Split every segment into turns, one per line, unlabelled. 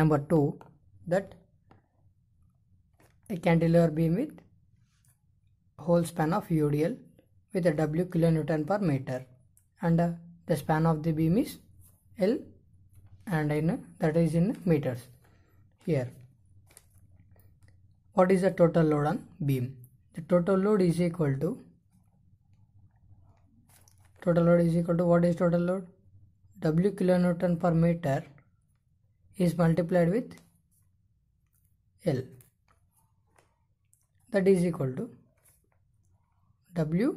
number 2 that a cantilever beam with whole span of UDL with a W kilonewton per meter and uh, the span of the beam is L and in uh, that is in meters here what is the total load on beam the total load is equal to total load is equal to what is total load W kilonewton per meter is multiplied with L that is equal to W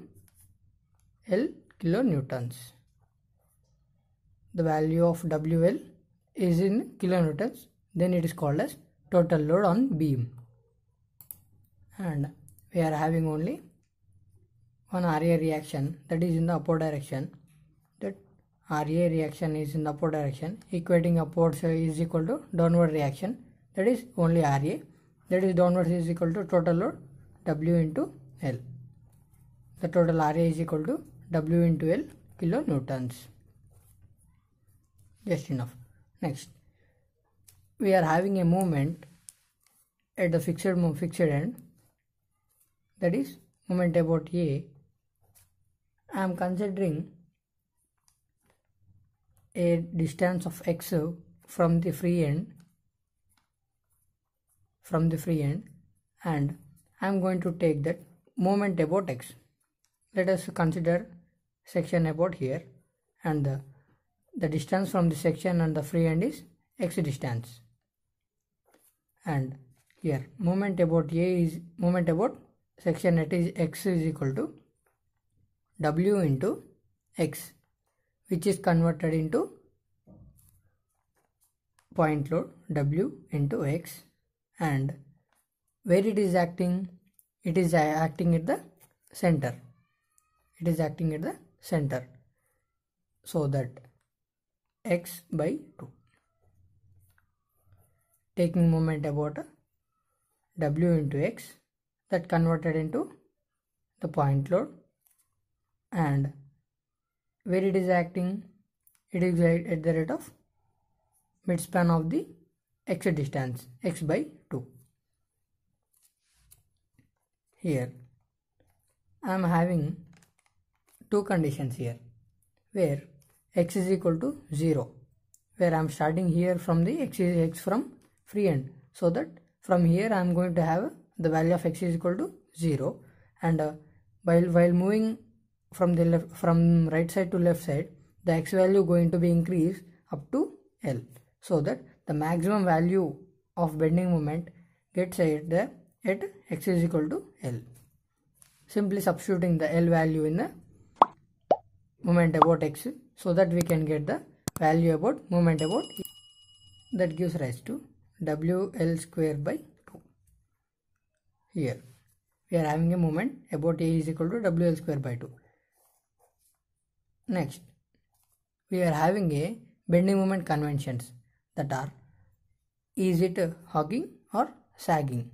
L kilonewtons. The value of WL is in kilonewtons then it is called as total load on beam and we are having only one RA reaction that is in the upward direction RA reaction is in the upward direction, equating upwards uh, is equal to downward reaction, that is only RA, that is downwards is equal to total load W into L. The total RA is equal to W into L kilonewtons. Just enough. Next, we are having a movement at the fixed fixed end, that is moment about A. I am considering a distance of x from the free end from the free end and I'm going to take that moment about x. Let us consider section about here and the, the distance from the section and the free end is x distance and here moment about a is moment about section at is x is equal to w into x which is converted into point load W into X and where it is acting it is acting at the center it is acting at the center so that X by 2 taking moment about W into X that converted into the point load and where it is acting it is at the rate of midspan of the x distance x by 2 here I am having two conditions here where x is equal to 0 where I am starting here from the x is x from free end so that from here I am going to have the value of x is equal to 0 and uh, while while moving from the left from right side to left side the x value going to be increased up to L so that the maximum value of bending moment gets at the at x is equal to L simply substituting the L value in the moment about x so that we can get the value about moment about e. that gives rise to WL square by 2 here we are having a moment about a is equal to WL square by 2 Next, we are having a bending moment conventions that are is it hugging or sagging.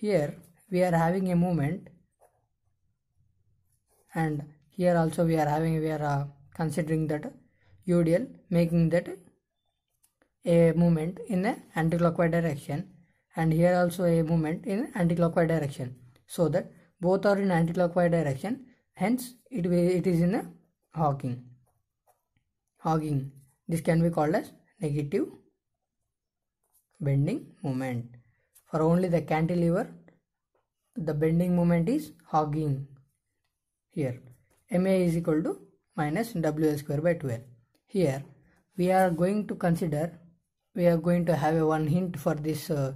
Here we are having a movement and here also we are having we are uh, considering that UDL making that a movement in the anticlockwise direction and here also a movement in anticlockwise direction so that both are in anticlockwise direction hence it, it is in a hogging hogging this can be called as negative bending moment for only the cantilever the bending moment is hogging here ma is equal to minus wl square by 12 here we are going to consider we are going to have a one hint for this uh,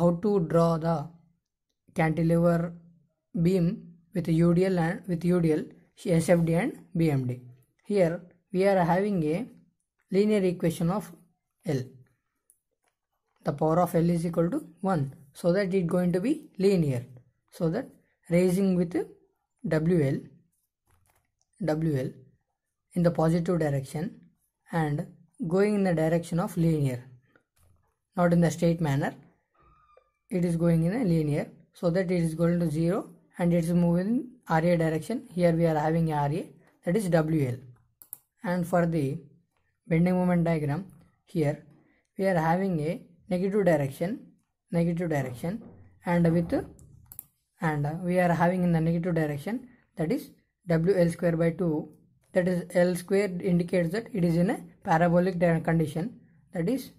how to draw the cantilever beam with udl and with udl SFD and BMD. Here we are having a linear equation of L. The power of L is equal to 1. So that it is going to be linear. So that raising with WL, WL in the positive direction and going in the direction of linear. Not in the straight manner. It is going in a linear. So that it is going to 0 and it's moving RA direction. Here we are having RA that is WL. And for the bending moment diagram here we are having a negative direction, negative direction and with and we are having in the negative direction that is WL square by 2 that is L square indicates that it is in a parabolic condition that is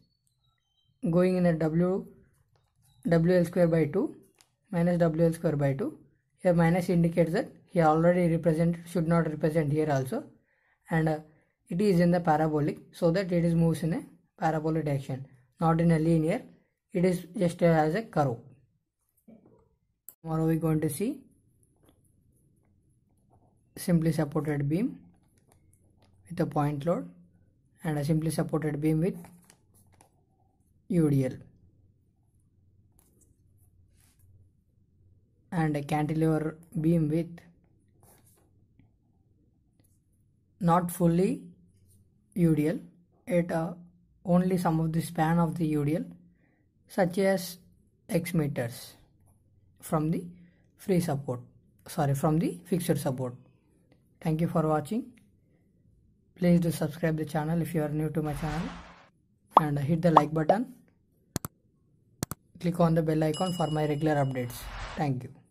going in a W WL square by 2 minus WL square by 2 here minus indicates that he already represent should not represent here also and uh, it is in the parabolic so that it is moves in a parabolic direction not in a linear it is just uh, as a curve tomorrow we going to see simply supported beam with a point load and a simply supported beam with UDL and a cantilever beam with not fully UDL at uh, only some of the span of the UDL such as x meters from the free support sorry from the fixed support thank you for watching please do subscribe the channel if you are new to my channel and hit the like button click on the bell icon for my regular updates thank you